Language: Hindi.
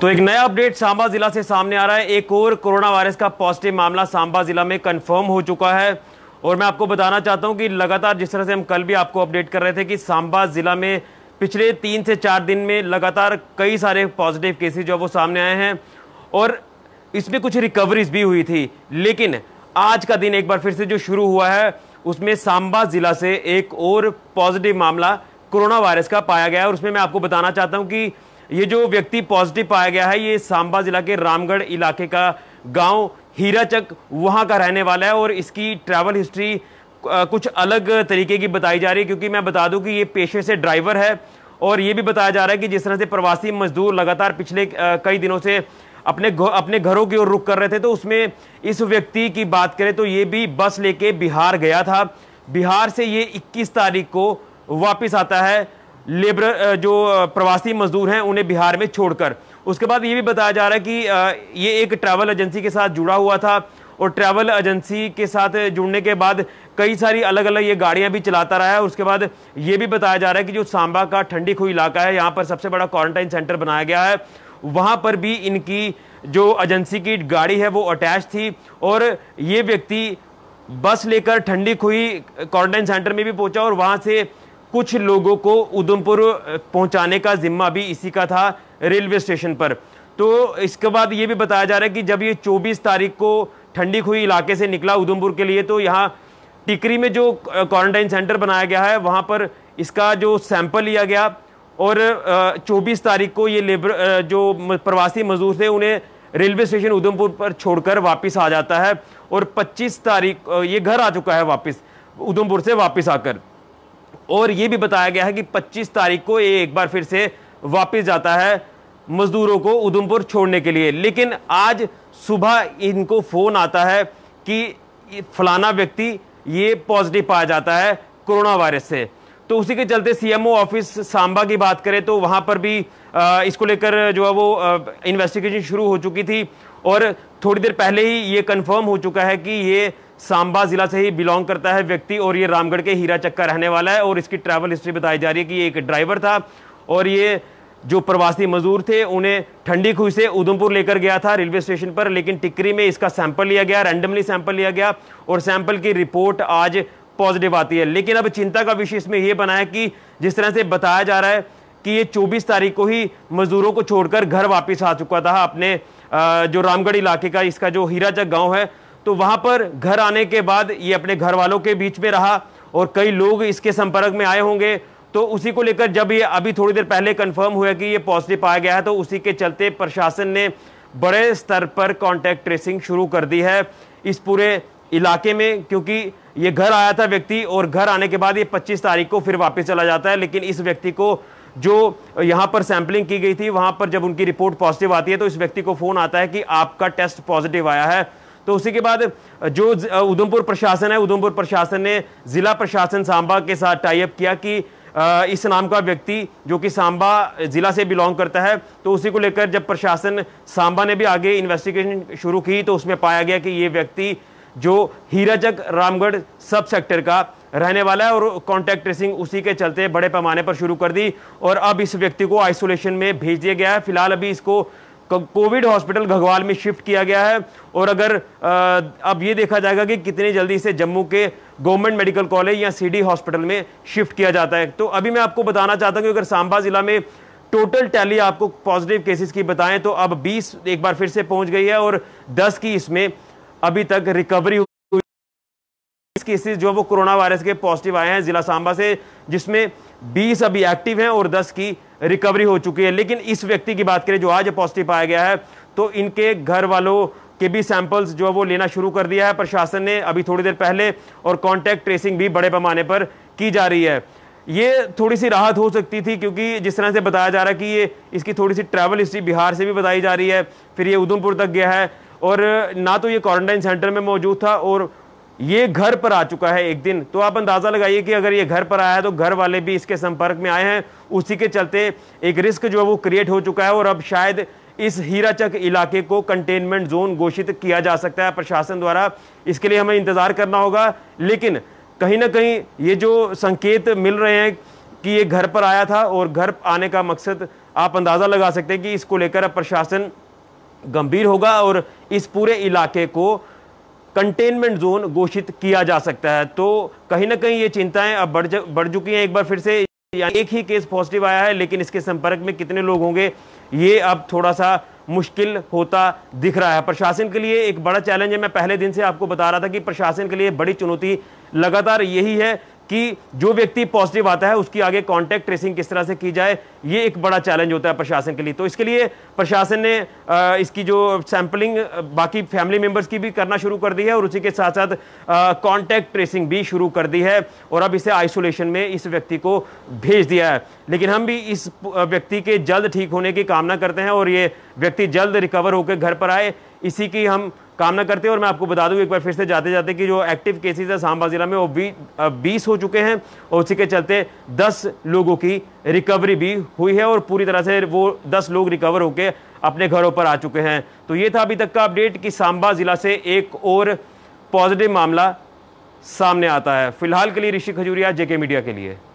तो एक नया अपडेट सांबा जिला से सामने आ रहा है एक और कोरोना वायरस का पॉजिटिव मामला सांबा जिला में कंफर्म हो चुका है और मैं आपको बताना चाहता हूं कि लगातार जिस तरह से हम कल भी आपको अपडेट कर रहे थे कि सांबा जिला में पिछले तीन से चार दिन में लगातार कई सारे पॉजिटिव केसेस जो वो सामने आए हैं और इसमें कुछ रिकवरीज भी हुई थी लेकिन आज का दिन एक बार फिर से जो शुरू हुआ है उसमें सांबा जिला से एक और पॉजिटिव मामला कोरोना वायरस का पाया गया है और उसमें मैं आपको बताना चाहता हूँ कि ये जो व्यक्ति पॉजिटिव पाया गया है ये सांबा जिला के रामगढ़ इलाके का गांव हीराचक वहाँ का रहने वाला है और इसकी ट्रैवल हिस्ट्री कुछ अलग तरीके की बताई जा रही है क्योंकि मैं बता दूं कि ये पेशे से ड्राइवर है और ये भी बताया जा रहा है कि जिस तरह से प्रवासी मजदूर लगातार पिछले कई दिनों से अपने अपने घरों की ओर रुख कर रहे थे तो उसमें इस व्यक्ति की बात करें तो ये भी बस लेके बिहार गया था बिहार से ये 21 तारीख को वापस आता है लेबर जो प्रवासी मजदूर हैं उन्हें बिहार में छोड़कर उसके बाद ये भी बताया जा रहा है कि ये एक ट्रैवल एजेंसी के साथ जुड़ा हुआ था और ट्रैवल एजेंसी के साथ जुड़ने के बाद कई सारी अलग अलग ये गाड़ियां भी चलाता रहा है उसके बाद ये भी बताया जा रहा है कि जो सांबा का ठंडी खुई इलाका है यहाँ पर सबसे बड़ा क्वारंटाइन सेंटर बनाया गया है वहाँ पर भी इनकी जो एजेंसी की गाड़ी है वो अटैच थी और ये व्यक्ति बस लेकर ठंडी खुई क्वारंटाइन सेंटर में भी पहुँचा और वहाँ से कुछ लोगों को उधमपुर पहुंचाने का जिम्मा भी इसी का था रेलवे स्टेशन पर तो इसके बाद ये भी बताया जा रहा है कि जब ये 24 तारीख को ठंडी हुई इलाके से निकला उधमपुर के लिए तो यहाँ टिकरी में जो क्वारंटाइन सेंटर बनाया गया है वहाँ पर इसका जो सैंपल लिया गया और 24 तारीख को ये लेबर जो प्रवासी मजदूर थे उन्हें रेलवे स्टेशन उधमपुर पर छोड़कर वापस आ जाता है और 25 तारीख ये घर आ चुका है वापस उधमपुर से वापस आकर और ये भी बताया गया है कि 25 तारीख को ये एक बार फिर से वापस जाता है मज़दूरों को उधमपुर छोड़ने के लिए लेकिन आज सुबह इनको फ़ोन आता है कि फलाना व्यक्ति ये पॉजिटिव पाया जाता है कोरोना वायरस से तो उसी के चलते सीएमओ ऑफिस सांबा की बात करें तो वहाँ पर भी आ, इसको लेकर जो है वो इन्वेस्टिगेशन शुरू हो चुकी थी और थोड़ी देर पहले ही ये कंफर्म हो चुका है कि ये सांबा ज़िला से ही बिलोंग करता है व्यक्ति और ये रामगढ़ के हीरा चक्का रहने वाला है और इसकी ट्रैवल हिस्ट्री बताई जा रही है कि ये एक ड्राइवर था और ये जो प्रवासी मजदूर थे उन्हें ठंडी खुई से उधमपुर लेकर गया था रेलवे स्टेशन पर लेकिन टिकरी में इसका सैंपल लिया गया रैंडमली सैंपल लिया गया और सैंपल की रिपोर्ट आज पॉजिटिव आती है लेकिन अब चिंता का विषय इसमें यह बना है कि जिस तरह से बताया जा रहा है कि ये 24 तारीख को ही मजदूरों को छोड़कर घर वापस आ चुका था अपने जो रामगढ़ इलाके का इसका जो हीराचक गांव है तो वहाँ पर घर आने के बाद ये अपने घर वालों के बीच में रहा और कई लोग इसके संपर्क में आए होंगे तो उसी को लेकर जब ये अभी थोड़ी देर पहले कंफर्म हुआ कि ये पॉजिटिव पाया गया है तो उसी के चलते प्रशासन ने बड़े स्तर पर कॉन्टैक्ट ट्रेसिंग शुरू कर दी है इस पूरे इलाके में क्योंकि ये घर आया था व्यक्ति और घर आने के बाद ये 25 तारीख को फिर वापस चला जाता है लेकिन इस व्यक्ति को जो यहाँ पर सैंपलिंग की गई थी वहाँ पर जब उनकी रिपोर्ट पॉजिटिव आती है तो इस व्यक्ति को फ़ोन आता है कि आपका टेस्ट पॉजिटिव आया है तो उसी के बाद जो उधमपुर प्रशासन है उधमपुर प्रशासन ने ज़िला प्रशासन सांबा के साथ टाइप किया कि इस नाम का व्यक्ति जो कि सांबा ज़िला से बिलोंग करता है तो उसी को लेकर जब प्रशासन सांबा ने भी आगे इन्वेस्टिगेशन शुरू की तो उसमें पाया गया कि ये व्यक्ति जो हीराजग रामगढ़ सब सेक्टर का रहने वाला है और कॉन्टैक्ट ट्रेसिंग उसी के चलते बड़े पैमाने पर शुरू कर दी और अब इस व्यक्ति को आइसोलेशन में भेज दिया गया है फिलहाल अभी इसको कोविड हॉस्पिटल घगवाल में शिफ्ट किया गया है और अगर अब ये देखा जाएगा कि कितनी जल्दी इसे जम्मू के गवर्नमेंट मेडिकल कॉलेज या सीडी हॉस्पिटल में शिफ्ट किया जाता है तो अभी मैं आपको बताना चाहता हूँ कि अगर सांबा ज़िला में टोटल टैली आपको पॉजिटिव केसेस की बताएं तो अब 20 एक बार फिर से पहुंच गई है और 10 की इसमें अभी तक रिकवरी हुई केसेस जो वो कोरोना वायरस के पॉजिटिव आए हैं ज़िला सांबा से जिसमें बीस अभी एक्टिव हैं और दस की रिकवरी हो चुकी है लेकिन इस व्यक्ति की बात करें जो आज पॉजिटिव पाया गया है तो इनके घर वालों के भी सैंपल्स जो है वो लेना शुरू कर दिया है प्रशासन ने अभी थोड़ी देर पहले और कॉन्टैक्ट ट्रेसिंग भी बड़े पैमाने पर की जा रही है ये थोड़ी सी राहत हो सकती थी क्योंकि जिस तरह से बताया जा रहा है कि ये इसकी थोड़ी सी ट्रैवल हिस्ट्री बिहार से भी बताई जा रही है फिर ये उधमपुर तक गया है और ना तो ये क्वारंटाइन सेंटर में मौजूद था और ये घर पर आ चुका है एक दिन तो आप अंदाज़ा लगाइए कि अगर ये घर पर आया है तो घर वाले भी इसके संपर्क में आए हैं उसी के चलते एक रिस्क जो है वो क्रिएट हो चुका है और अब शायद इस हीराचक इलाके को कंटेनमेंट जोन घोषित किया जा सकता है प्रशासन द्वारा इसके लिए हमें इंतज़ार करना होगा लेकिन कहीं ना कहीं ये जो संकेत मिल रहे हैं कि ये घर पर आया था और घर आने का मकसद आप अंदाज़ा लगा सकते हैं कि इसको लेकर अब प्रशासन गंभीर होगा और इस पूरे इलाके को कंटेनमेंट जोन घोषित किया जा सकता है तो कहीं ना कहीं ये चिंताएं अब बढ़ बढ़ चुकी हैं एक बार फिर से एक ही केस पॉजिटिव आया है लेकिन इसके संपर्क में कितने लोग होंगे ये अब थोड़ा सा मुश्किल होता दिख रहा है प्रशासन के लिए एक बड़ा चैलेंज है मैं पहले दिन से आपको बता रहा था कि प्रशासन के लिए बड़ी चुनौती लगातार यही है कि जो व्यक्ति पॉजिटिव आता है उसकी आगे कांटेक्ट ट्रेसिंग किस तरह से की जाए ये एक बड़ा चैलेंज होता है प्रशासन के लिए तो इसके लिए प्रशासन ने इसकी जो सैंपलिंग बाकी फैमिली मेंबर्स की भी करना शुरू कर दी है और उसी के साथ साथ कांटेक्ट ट्रेसिंग भी शुरू कर दी है और अब इसे आइसोलेशन में इस व्यक्ति को भेज दिया है लेकिन हम भी इस व्यक्ति के जल्द ठीक होने की कामना करते हैं और ये व्यक्ति जल्द रिकवर होकर घर पर आए इसी की हम कामना करते हैं और मैं आपको बता दूं एक बार फिर से जाते जाते कि जो एक्टिव केसेस है सांबा ज़िला में वो बी, बीस हो चुके हैं और उसी के चलते दस लोगों की रिकवरी भी हुई है और पूरी तरह से वो दस लोग रिकवर होकर अपने घरों पर आ चुके हैं तो ये था अभी तक का अपडेट कि सांबा ज़िला से एक और पॉजिटिव मामला सामने आता है फिलहाल के लिए ऋषि खजूरिया जेके मीडिया के लिए